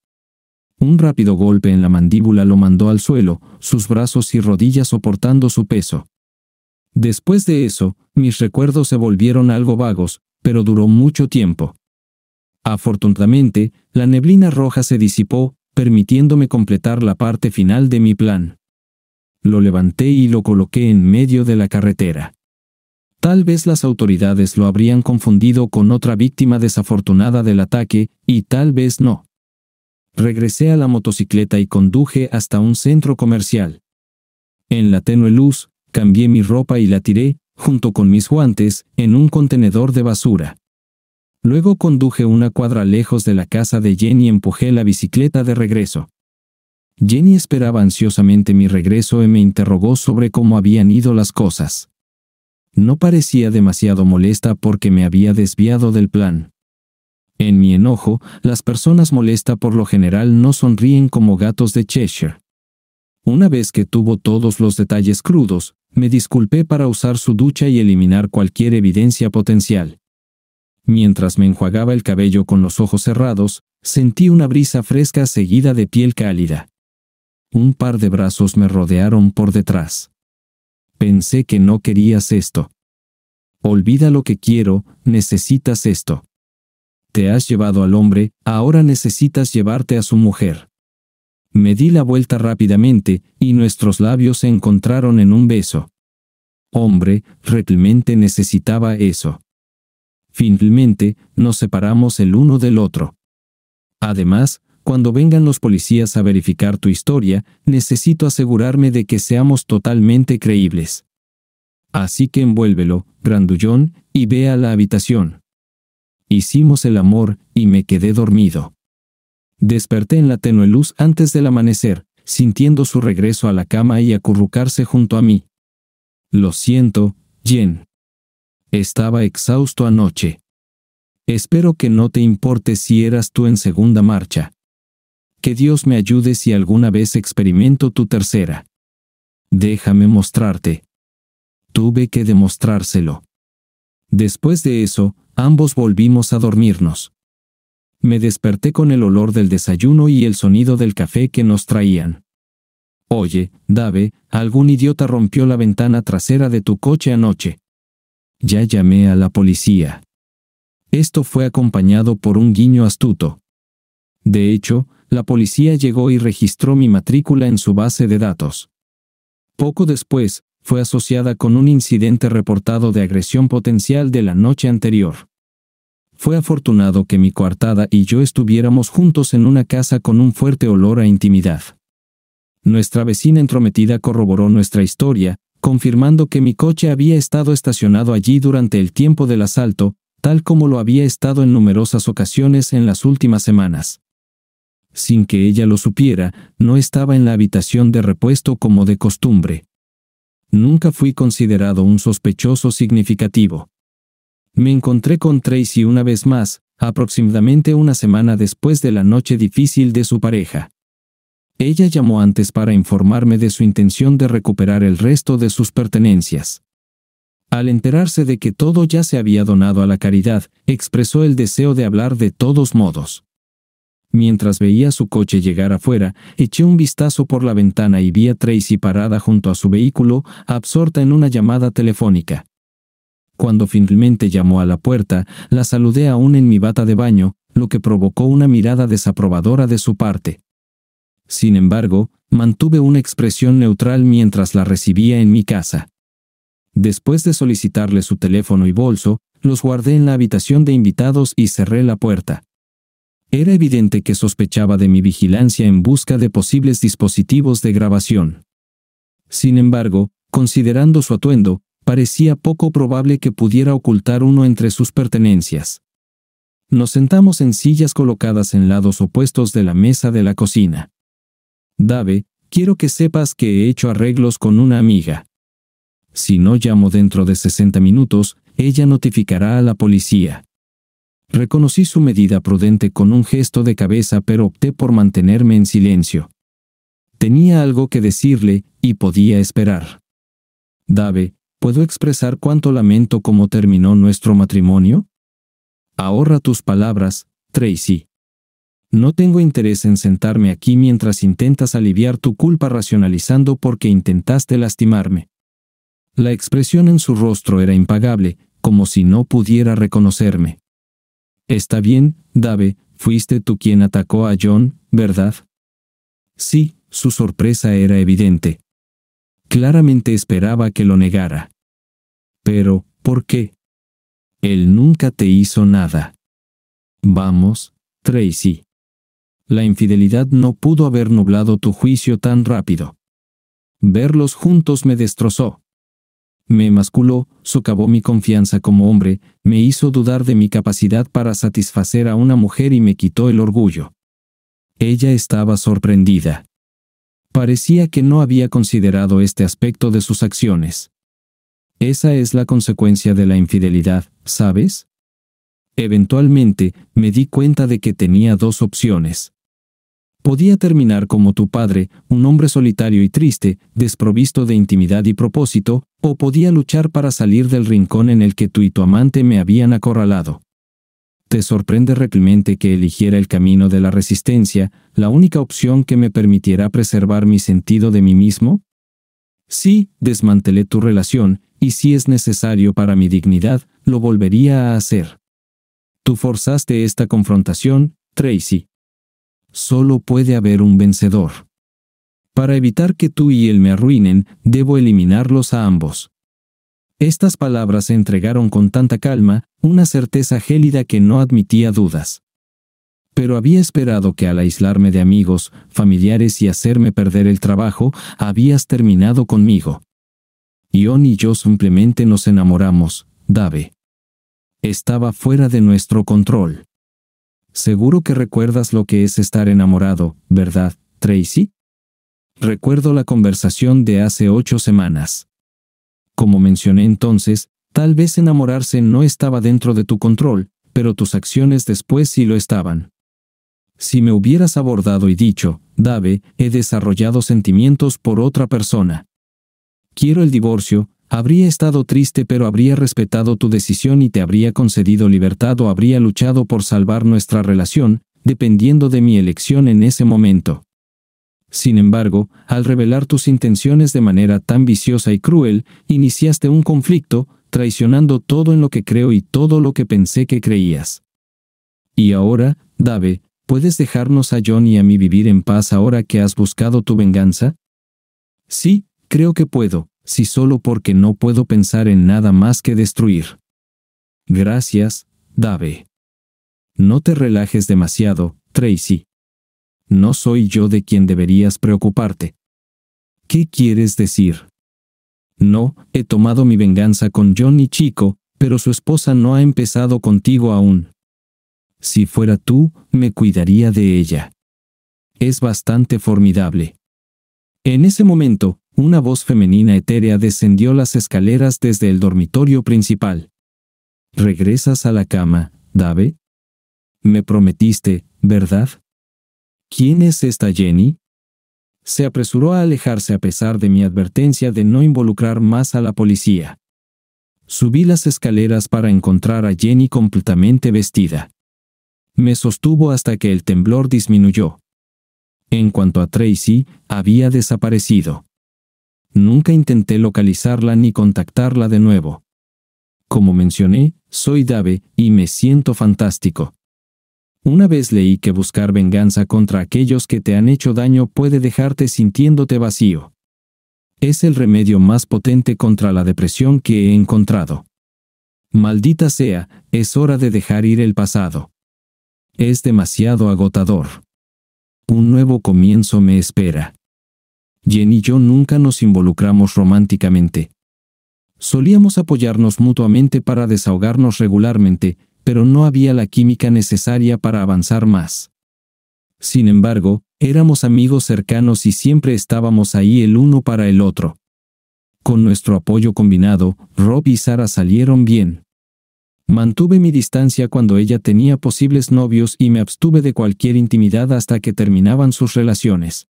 S1: Un rápido golpe en la mandíbula lo mandó al suelo, sus brazos y rodillas soportando su peso. Después de eso, mis recuerdos se volvieron algo vagos, pero duró mucho tiempo. Afortunadamente, la neblina roja se disipó, permitiéndome completar la parte final de mi plan. Lo levanté y lo coloqué en medio de la carretera. Tal vez las autoridades lo habrían confundido con otra víctima desafortunada del ataque, y tal vez no. Regresé a la motocicleta y conduje hasta un centro comercial. En la tenue luz, cambié mi ropa y la tiré, junto con mis guantes, en un contenedor de basura. Luego conduje una cuadra lejos de la casa de Jenny y empujé la bicicleta de regreso. Jenny esperaba ansiosamente mi regreso y me interrogó sobre cómo habían ido las cosas. No parecía demasiado molesta porque me había desviado del plan. En mi enojo, las personas molesta por lo general no sonríen como gatos de Cheshire. Una vez que tuvo todos los detalles crudos, me disculpé para usar su ducha y eliminar cualquier evidencia potencial. Mientras me enjuagaba el cabello con los ojos cerrados, sentí una brisa fresca seguida de piel cálida. Un par de brazos me rodearon por detrás. Pensé que no querías esto. Olvida lo que quiero, necesitas esto te has llevado al hombre, ahora necesitas llevarte a su mujer. Me di la vuelta rápidamente, y nuestros labios se encontraron en un beso. Hombre, realmente necesitaba eso. Finalmente, nos separamos el uno del otro. Además, cuando vengan los policías a verificar tu historia, necesito asegurarme de que seamos totalmente creíbles. Así que envuélvelo, grandullón, y ve a la habitación hicimos el amor, y me quedé dormido. Desperté en la tenue luz antes del amanecer, sintiendo su regreso a la cama y acurrucarse junto a mí. Lo siento, Jen. Estaba exhausto anoche. Espero que no te importe si eras tú en segunda marcha. Que Dios me ayude si alguna vez experimento tu tercera. Déjame mostrarte. Tuve que demostrárselo. Después de eso, ambos volvimos a dormirnos. Me desperté con el olor del desayuno y el sonido del café que nos traían. Oye, Dave, algún idiota rompió la ventana trasera de tu coche anoche. Ya llamé a la policía. Esto fue acompañado por un guiño astuto. De hecho, la policía llegó y registró mi matrícula en su base de datos. Poco después, fue asociada con un incidente reportado de agresión potencial de la noche anterior. Fue afortunado que mi coartada y yo estuviéramos juntos en una casa con un fuerte olor a intimidad. Nuestra vecina entrometida corroboró nuestra historia, confirmando que mi coche había estado estacionado allí durante el tiempo del asalto, tal como lo había estado en numerosas ocasiones en las últimas semanas. Sin que ella lo supiera, no estaba en la habitación de repuesto como de costumbre. Nunca fui considerado un sospechoso significativo. Me encontré con Tracy una vez más, aproximadamente una semana después de la noche difícil de su pareja. Ella llamó antes para informarme de su intención de recuperar el resto de sus pertenencias. Al enterarse de que todo ya se había donado a la caridad, expresó el deseo de hablar de todos modos. Mientras veía su coche llegar afuera, eché un vistazo por la ventana y vi a Tracy parada junto a su vehículo, absorta en una llamada telefónica. Cuando finalmente llamó a la puerta, la saludé aún en mi bata de baño, lo que provocó una mirada desaprobadora de su parte. Sin embargo, mantuve una expresión neutral mientras la recibía en mi casa. Después de solicitarle su teléfono y bolso, los guardé en la habitación de invitados y cerré la puerta. Era evidente que sospechaba de mi vigilancia en busca de posibles dispositivos de grabación. Sin embargo, considerando su atuendo, parecía poco probable que pudiera ocultar uno entre sus pertenencias. Nos sentamos en sillas colocadas en lados opuestos de la mesa de la cocina. Dave, quiero que sepas que he hecho arreglos con una amiga. Si no llamo dentro de 60 minutos, ella notificará a la policía. Reconocí su medida prudente con un gesto de cabeza, pero opté por mantenerme en silencio. Tenía algo que decirle, y podía esperar. Dave, ¿Puedo expresar cuánto lamento cómo terminó nuestro matrimonio? Ahorra tus palabras, Tracy. No tengo interés en sentarme aquí mientras intentas aliviar tu culpa racionalizando porque intentaste lastimarme. La expresión en su rostro era impagable, como si no pudiera reconocerme. Está bien, Dave, fuiste tú quien atacó a John, ¿verdad? Sí, su sorpresa era evidente. Claramente esperaba que lo negara. Pero, ¿por qué? Él nunca te hizo nada. Vamos, Tracy. La infidelidad no pudo haber nublado tu juicio tan rápido. Verlos juntos me destrozó. Me emasculó, socavó mi confianza como hombre, me hizo dudar de mi capacidad para satisfacer a una mujer y me quitó el orgullo. Ella estaba sorprendida. Parecía que no había considerado este aspecto de sus acciones. Esa es la consecuencia de la infidelidad, ¿sabes? Eventualmente, me di cuenta de que tenía dos opciones. Podía terminar como tu padre, un hombre solitario y triste, desprovisto de intimidad y propósito, o podía luchar para salir del rincón en el que tú y tu amante me habían acorralado. Te sorprende realmente que eligiera el camino de la resistencia, la única opción que me permitiera preservar mi sentido de mí mismo? Sí, desmantelé tu relación, y si es necesario para mi dignidad, lo volvería a hacer. Tú forzaste esta confrontación, Tracy. Solo puede haber un vencedor. Para evitar que tú y él me arruinen, debo eliminarlos a ambos. Estas palabras se entregaron con tanta calma, una certeza gélida que no admitía dudas. Pero había esperado que al aislarme de amigos, familiares y hacerme perder el trabajo, habías terminado conmigo y yo simplemente nos enamoramos, Dave. Estaba fuera de nuestro control. Seguro que recuerdas lo que es estar enamorado, ¿verdad, Tracy? Recuerdo la conversación de hace ocho semanas. Como mencioné entonces, tal vez enamorarse no estaba dentro de tu control, pero tus acciones después sí lo estaban. Si me hubieras abordado y dicho, Dave, he desarrollado sentimientos por otra persona, quiero el divorcio, habría estado triste pero habría respetado tu decisión y te habría concedido libertad o habría luchado por salvar nuestra relación, dependiendo de mi elección en ese momento. Sin embargo, al revelar tus intenciones de manera tan viciosa y cruel, iniciaste un conflicto, traicionando todo en lo que creo y todo lo que pensé que creías. Y ahora, Dave, ¿puedes dejarnos a John y a mí vivir en paz ahora que has buscado tu venganza? Sí, Creo que puedo, si solo porque no puedo pensar en nada más que destruir. Gracias, Dave. No te relajes demasiado, Tracy. No soy yo de quien deberías preocuparte. ¿Qué quieres decir? No, he tomado mi venganza con Johnny Chico, pero su esposa no ha empezado contigo aún. Si fuera tú, me cuidaría de ella. Es bastante formidable. En ese momento, una voz femenina etérea descendió las escaleras desde el dormitorio principal. ¿Regresas a la cama, Dave? Me prometiste, ¿verdad? ¿Quién es esta Jenny? Se apresuró a alejarse a pesar de mi advertencia de no involucrar más a la policía. Subí las escaleras para encontrar a Jenny completamente vestida. Me sostuvo hasta que el temblor disminuyó. En cuanto a Tracy, había desaparecido. Nunca intenté localizarla ni contactarla de nuevo. Como mencioné, soy Dave y me siento fantástico. Una vez leí que buscar venganza contra aquellos que te han hecho daño puede dejarte sintiéndote vacío. Es el remedio más potente contra la depresión que he encontrado. Maldita sea, es hora de dejar ir el pasado. Es demasiado agotador. Un nuevo comienzo me espera. Jen y yo nunca nos involucramos románticamente. Solíamos apoyarnos mutuamente para desahogarnos regularmente, pero no había la química necesaria para avanzar más. Sin embargo, éramos amigos cercanos y siempre estábamos ahí el uno para el otro. Con nuestro apoyo combinado, Rob y Sara salieron bien. Mantuve mi distancia cuando ella tenía posibles novios y me abstuve de cualquier intimidad hasta que terminaban sus relaciones.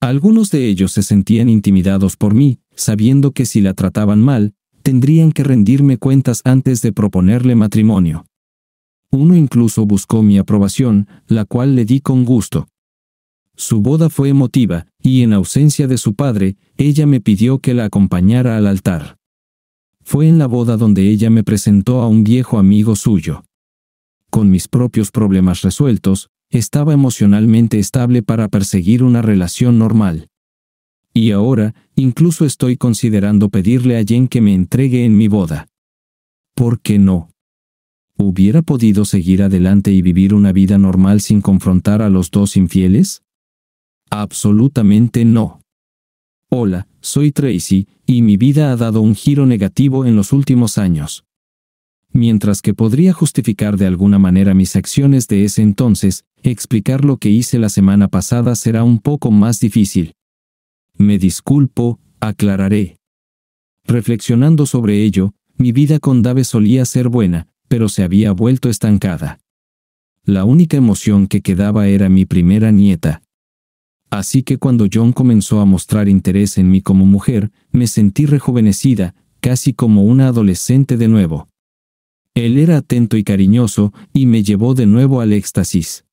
S1: Algunos de ellos se sentían intimidados por mí, sabiendo que si la trataban mal, tendrían que rendirme cuentas antes de proponerle matrimonio. Uno incluso buscó mi aprobación, la cual le di con gusto. Su boda fue emotiva, y en ausencia de su padre, ella me pidió que la acompañara al altar. Fue en la boda donde ella me presentó a un viejo amigo suyo. Con mis propios problemas resueltos, estaba emocionalmente estable para perseguir una relación normal. Y ahora, incluso estoy considerando pedirle a Jen que me entregue en mi boda. ¿Por qué no? ¿Hubiera podido seguir adelante y vivir una vida normal sin confrontar a los dos infieles? Absolutamente no. Hola, soy Tracy, y mi vida ha dado un giro negativo en los últimos años. Mientras que podría justificar de alguna manera mis acciones de ese entonces, Explicar lo que hice la semana pasada será un poco más difícil. Me disculpo, aclararé. Reflexionando sobre ello, mi vida con Dave solía ser buena, pero se había vuelto estancada. La única emoción que quedaba era mi primera nieta. Así que cuando John comenzó a mostrar interés en mí como mujer, me sentí rejuvenecida, casi como una adolescente de nuevo. Él era atento y cariñoso, y me llevó de nuevo al éxtasis.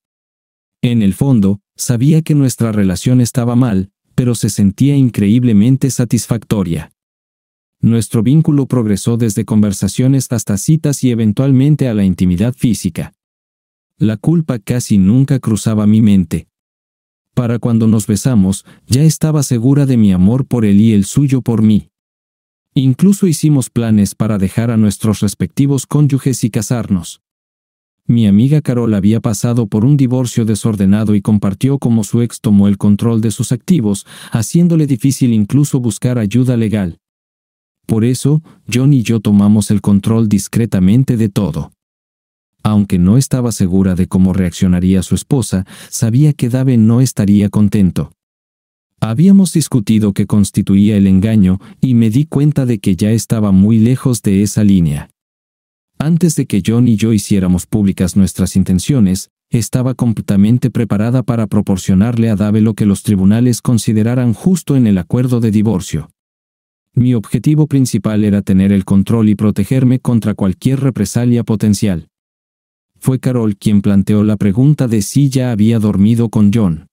S1: En el fondo, sabía que nuestra relación estaba mal, pero se sentía increíblemente satisfactoria. Nuestro vínculo progresó desde conversaciones hasta citas y eventualmente a la intimidad física. La culpa casi nunca cruzaba mi mente. Para cuando nos besamos, ya estaba segura de mi amor por él y el suyo por mí. Incluso hicimos planes para dejar a nuestros respectivos cónyuges y casarnos. Mi amiga Carol había pasado por un divorcio desordenado y compartió cómo su ex tomó el control de sus activos, haciéndole difícil incluso buscar ayuda legal. Por eso, John y yo tomamos el control discretamente de todo. Aunque no estaba segura de cómo reaccionaría su esposa, sabía que Dave no estaría contento. Habíamos discutido qué constituía el engaño y me di cuenta de que ya estaba muy lejos de esa línea. Antes de que John y yo hiciéramos públicas nuestras intenciones, estaba completamente preparada para proporcionarle a Dave lo que los tribunales consideraran justo en el acuerdo de divorcio. Mi objetivo principal era tener el control y protegerme contra cualquier represalia potencial. Fue Carol quien planteó la pregunta de si ya había dormido con John.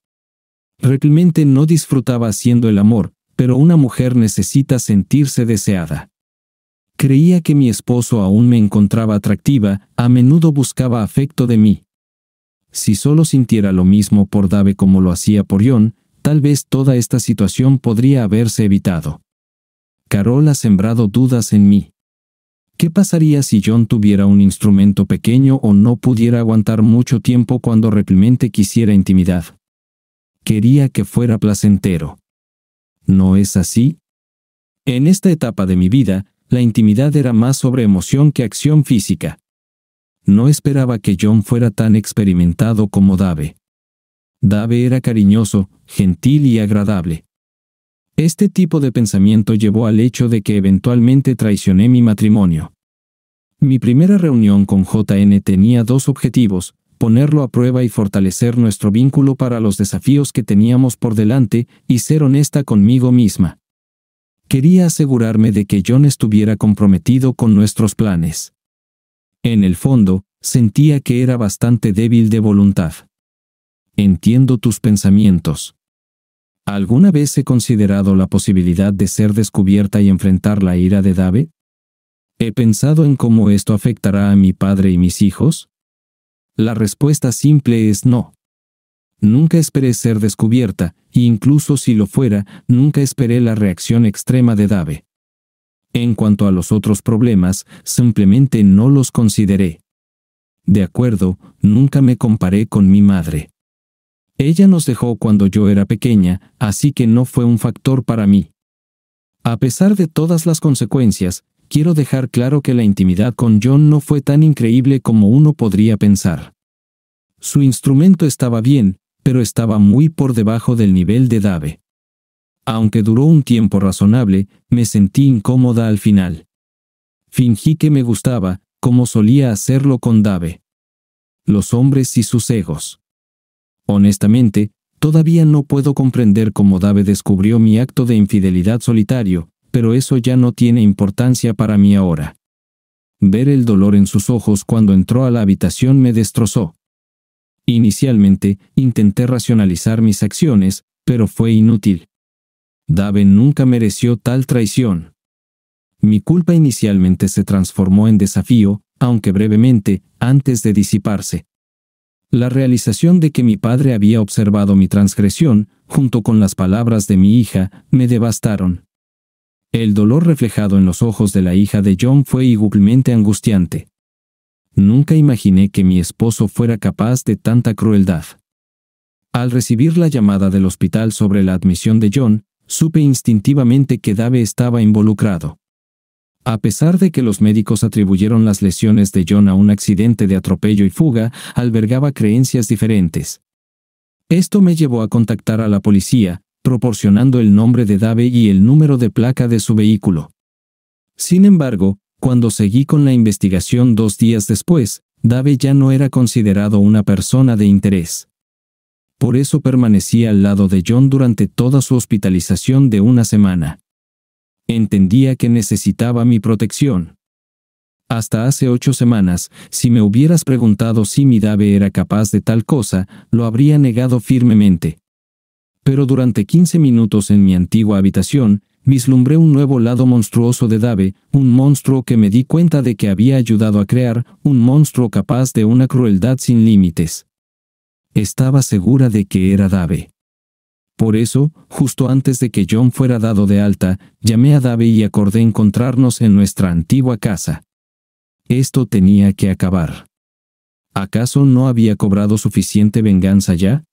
S1: Realmente no disfrutaba haciendo el amor, pero una mujer necesita sentirse deseada. Creía que mi esposo aún me encontraba atractiva, a menudo buscaba afecto de mí. Si solo sintiera lo mismo por Dave como lo hacía por John, tal vez toda esta situación podría haberse evitado. Carol ha sembrado dudas en mí. ¿Qué pasaría si John tuviera un instrumento pequeño o no pudiera aguantar mucho tiempo cuando realmente quisiera intimidad? Quería que fuera placentero. ¿No es así? En esta etapa de mi vida, la intimidad era más sobre emoción que acción física. No esperaba que John fuera tan experimentado como Dave. Dave era cariñoso, gentil y agradable. Este tipo de pensamiento llevó al hecho de que eventualmente traicioné mi matrimonio. Mi primera reunión con JN tenía dos objetivos, ponerlo a prueba y fortalecer nuestro vínculo para los desafíos que teníamos por delante, y ser honesta conmigo misma. Quería asegurarme de que John estuviera comprometido con nuestros planes. En el fondo, sentía que era bastante débil de voluntad. Entiendo tus pensamientos. ¿Alguna vez he considerado la posibilidad de ser descubierta y enfrentar la ira de Dave? ¿He pensado en cómo esto afectará a mi padre y mis hijos? La respuesta simple es no nunca esperé ser descubierta, e incluso si lo fuera, nunca esperé la reacción extrema de Dave. En cuanto a los otros problemas, simplemente no los consideré. De acuerdo, nunca me comparé con mi madre. Ella nos dejó cuando yo era pequeña, así que no fue un factor para mí. A pesar de todas las consecuencias, quiero dejar claro que la intimidad con John no fue tan increíble como uno podría pensar. Su instrumento estaba bien, pero estaba muy por debajo del nivel de Dave. Aunque duró un tiempo razonable, me sentí incómoda al final. Fingí que me gustaba, como solía hacerlo con Dave. Los hombres y sus egos. Honestamente, todavía no puedo comprender cómo Dave descubrió mi acto de infidelidad solitario, pero eso ya no tiene importancia para mí ahora. Ver el dolor en sus ojos cuando entró a la habitación me destrozó. Inicialmente, intenté racionalizar mis acciones, pero fue inútil. dave nunca mereció tal traición. Mi culpa inicialmente se transformó en desafío, aunque brevemente, antes de disiparse. La realización de que mi padre había observado mi transgresión, junto con las palabras de mi hija, me devastaron. El dolor reflejado en los ojos de la hija de John fue igualmente angustiante. Nunca imaginé que mi esposo fuera capaz de tanta crueldad. Al recibir la llamada del hospital sobre la admisión de John, supe instintivamente que Dave estaba involucrado. A pesar de que los médicos atribuyeron las lesiones de John a un accidente de atropello y fuga, albergaba creencias diferentes. Esto me llevó a contactar a la policía, proporcionando el nombre de Dave y el número de placa de su vehículo. Sin embargo, cuando seguí con la investigación dos días después, Dave ya no era considerado una persona de interés. Por eso permanecí al lado de John durante toda su hospitalización de una semana. Entendía que necesitaba mi protección. Hasta hace ocho semanas, si me hubieras preguntado si mi Dave era capaz de tal cosa, lo habría negado firmemente. Pero durante 15 minutos en mi antigua habitación, vislumbré un nuevo lado monstruoso de Dave, un monstruo que me di cuenta de que había ayudado a crear, un monstruo capaz de una crueldad sin límites. Estaba segura de que era Dave. Por eso, justo antes de que John fuera dado de alta, llamé a Dave y acordé encontrarnos en nuestra antigua casa. Esto tenía que acabar. ¿Acaso no había cobrado suficiente venganza ya?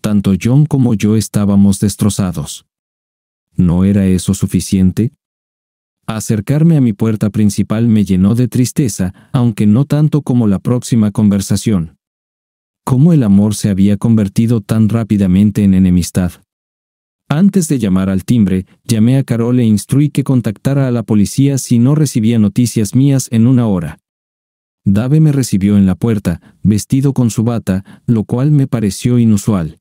S1: Tanto John como yo estábamos destrozados. ¿No era eso suficiente? Acercarme a mi puerta principal me llenó de tristeza, aunque no tanto como la próxima conversación. ¿Cómo el amor se había convertido tan rápidamente en enemistad? Antes de llamar al timbre, llamé a Carol e instruí que contactara a la policía si no recibía noticias mías en una hora. Dave me recibió en la puerta, vestido con su bata, lo cual me pareció inusual.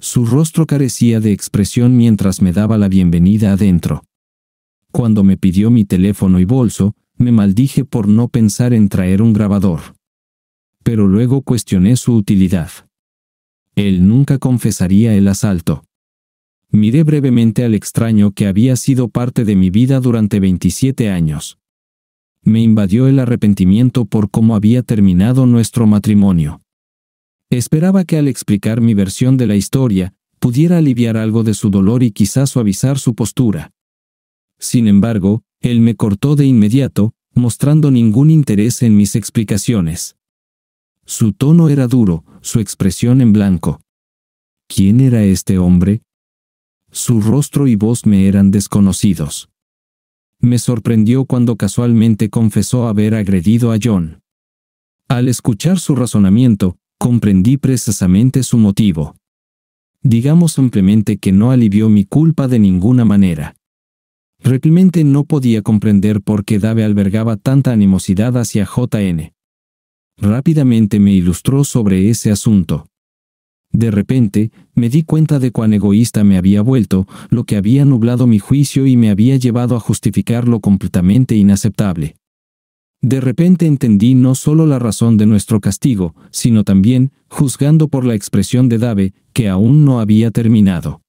S1: Su rostro carecía de expresión mientras me daba la bienvenida adentro. Cuando me pidió mi teléfono y bolso, me maldije por no pensar en traer un grabador. Pero luego cuestioné su utilidad. Él nunca confesaría el asalto. Miré brevemente al extraño que había sido parte de mi vida durante 27 años. Me invadió el arrepentimiento por cómo había terminado nuestro matrimonio. Esperaba que al explicar mi versión de la historia, pudiera aliviar algo de su dolor y quizás suavizar su postura. Sin embargo, él me cortó de inmediato, mostrando ningún interés en mis explicaciones. Su tono era duro, su expresión en blanco. ¿Quién era este hombre? Su rostro y voz me eran desconocidos. Me sorprendió cuando casualmente confesó haber agredido a John. Al escuchar su razonamiento, comprendí precisamente su motivo. Digamos simplemente que no alivió mi culpa de ninguna manera. Realmente no podía comprender por qué Dave albergaba tanta animosidad hacia JN. Rápidamente me ilustró sobre ese asunto. De repente, me di cuenta de cuán egoísta me había vuelto, lo que había nublado mi juicio y me había llevado a justificar lo completamente inaceptable. De repente entendí no solo la razón de nuestro castigo, sino también, juzgando por la expresión de Dave, que aún no había terminado.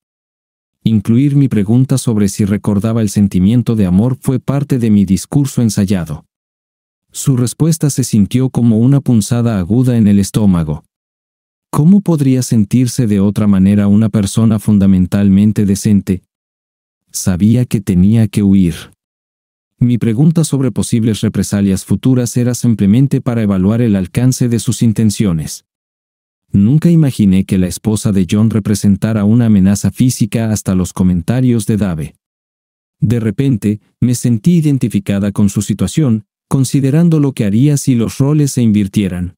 S1: Incluir mi pregunta sobre si recordaba el sentimiento de amor fue parte de mi discurso ensayado. Su respuesta se sintió como una punzada aguda en el estómago. ¿Cómo podría sentirse de otra manera una persona fundamentalmente decente? Sabía que tenía que huir. Mi pregunta sobre posibles represalias futuras era simplemente para evaluar el alcance de sus intenciones. Nunca imaginé que la esposa de John representara una amenaza física hasta los comentarios de Dave. De repente, me sentí identificada con su situación, considerando lo que haría si los roles se invirtieran.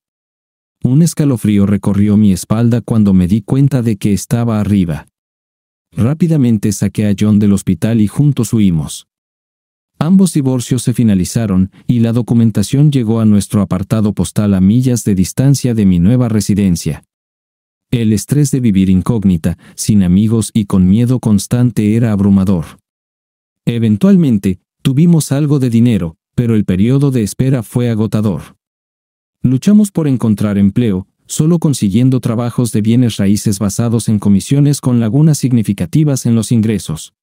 S1: Un escalofrío recorrió mi espalda cuando me di cuenta de que estaba arriba. Rápidamente saqué a John del hospital y juntos huimos. Ambos divorcios se finalizaron y la documentación llegó a nuestro apartado postal a millas de distancia de mi nueva residencia. El estrés de vivir incógnita, sin amigos y con miedo constante era abrumador. Eventualmente, tuvimos algo de dinero, pero el periodo de espera fue agotador. Luchamos por encontrar empleo, solo consiguiendo trabajos de bienes raíces basados en comisiones con lagunas significativas en los ingresos.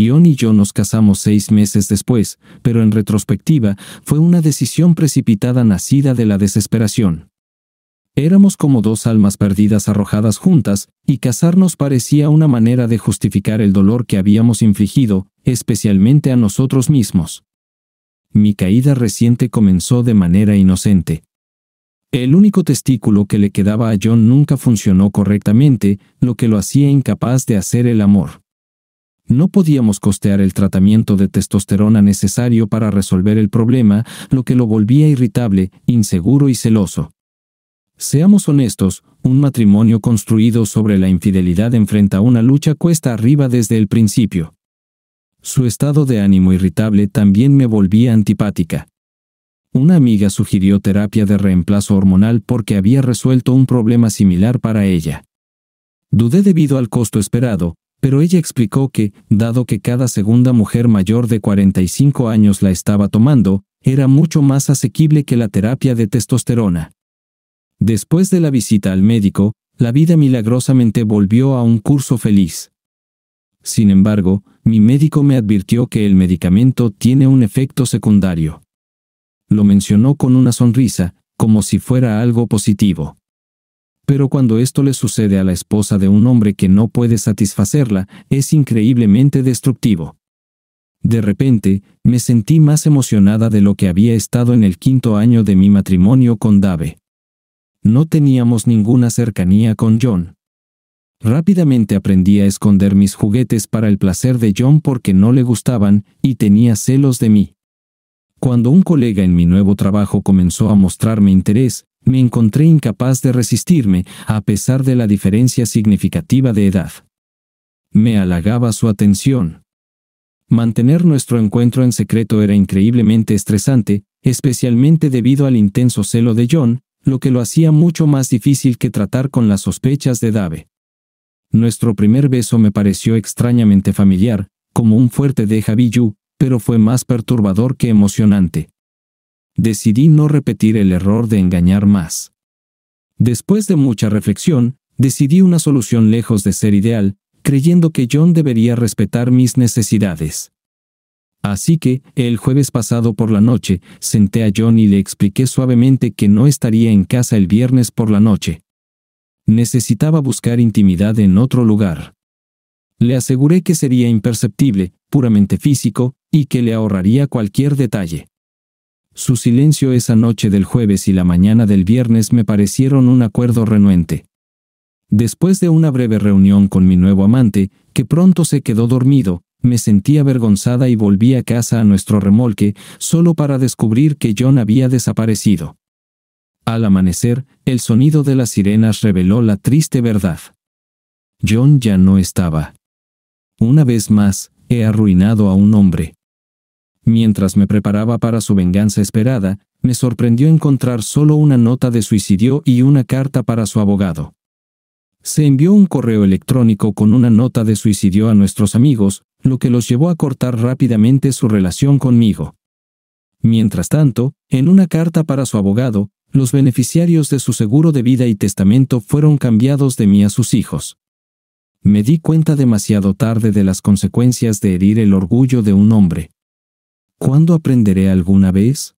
S1: John y yo nos casamos seis meses después, pero en retrospectiva fue una decisión precipitada nacida de la desesperación. Éramos como dos almas perdidas arrojadas juntas, y casarnos parecía una manera de justificar el dolor que habíamos infligido, especialmente a nosotros mismos. Mi caída reciente comenzó de manera inocente. El único testículo que le quedaba a John nunca funcionó correctamente, lo que lo hacía incapaz de hacer el amor. No podíamos costear el tratamiento de testosterona necesario para resolver el problema, lo que lo volvía irritable, inseguro y celoso. Seamos honestos, un matrimonio construido sobre la infidelidad enfrenta una lucha cuesta arriba desde el principio. Su estado de ánimo irritable también me volvía antipática. Una amiga sugirió terapia de reemplazo hormonal porque había resuelto un problema similar para ella. Dudé debido al costo esperado, pero ella explicó que, dado que cada segunda mujer mayor de 45 años la estaba tomando, era mucho más asequible que la terapia de testosterona. Después de la visita al médico, la vida milagrosamente volvió a un curso feliz. Sin embargo, mi médico me advirtió que el medicamento tiene un efecto secundario. Lo mencionó con una sonrisa, como si fuera algo positivo. Pero cuando esto le sucede a la esposa de un hombre que no puede satisfacerla, es increíblemente destructivo. De repente, me sentí más emocionada de lo que había estado en el quinto año de mi matrimonio con Dave. No teníamos ninguna cercanía con John. Rápidamente aprendí a esconder mis juguetes para el placer de John porque no le gustaban y tenía celos de mí. Cuando un colega en mi nuevo trabajo comenzó a mostrarme interés, me encontré incapaz de resistirme, a pesar de la diferencia significativa de edad. Me halagaba su atención. Mantener nuestro encuentro en secreto era increíblemente estresante, especialmente debido al intenso celo de John, lo que lo hacía mucho más difícil que tratar con las sospechas de Dave. Nuestro primer beso me pareció extrañamente familiar, como un fuerte de vu, pero fue más perturbador que emocionante decidí no repetir el error de engañar más. Después de mucha reflexión, decidí una solución lejos de ser ideal, creyendo que John debería respetar mis necesidades. Así que, el jueves pasado por la noche, senté a John y le expliqué suavemente que no estaría en casa el viernes por la noche. Necesitaba buscar intimidad en otro lugar. Le aseguré que sería imperceptible, puramente físico, y que le ahorraría cualquier detalle. Su silencio esa noche del jueves y la mañana del viernes me parecieron un acuerdo renuente. Después de una breve reunión con mi nuevo amante, que pronto se quedó dormido, me sentí avergonzada y volví a casa a nuestro remolque, solo para descubrir que John había desaparecido. Al amanecer, el sonido de las sirenas reveló la triste verdad. John ya no estaba. Una vez más, he arruinado a un hombre. Mientras me preparaba para su venganza esperada, me sorprendió encontrar solo una nota de suicidio y una carta para su abogado. Se envió un correo electrónico con una nota de suicidio a nuestros amigos, lo que los llevó a cortar rápidamente su relación conmigo. Mientras tanto, en una carta para su abogado, los beneficiarios de su seguro de vida y testamento fueron cambiados de mí a sus hijos. Me di cuenta demasiado tarde de las consecuencias de herir el orgullo de un hombre. ¿Cuándo aprenderé alguna vez?